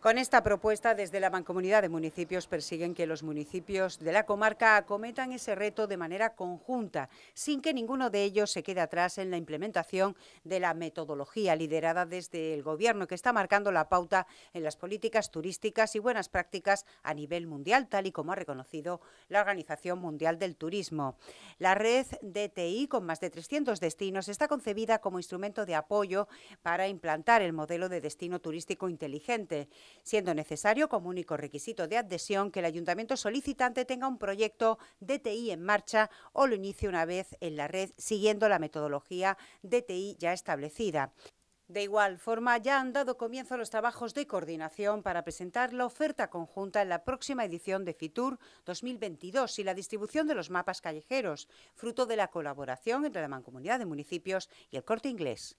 Con esta propuesta, desde la Mancomunidad de Municipios persiguen que los municipios de la comarca acometan ese reto de manera conjunta, sin que ninguno de ellos se quede atrás en la implementación de la metodología liderada desde el Gobierno, que está marcando la pauta en las políticas turísticas y buenas prácticas a nivel mundial, tal y como ha reconocido la Organización Mundial del Turismo. La red DTI, con más de 300 destinos, está concebida como instrumento de apoyo para implantar el modelo de destino turístico inteligente siendo necesario como único requisito de adhesión que el ayuntamiento solicitante tenga un proyecto DTI en marcha o lo inicie una vez en la red siguiendo la metodología DTI ya establecida. De igual forma, ya han dado comienzo los trabajos de coordinación para presentar la oferta conjunta en la próxima edición de FITUR 2022 y la distribución de los mapas callejeros, fruto de la colaboración entre la Mancomunidad de Municipios y el Corte Inglés.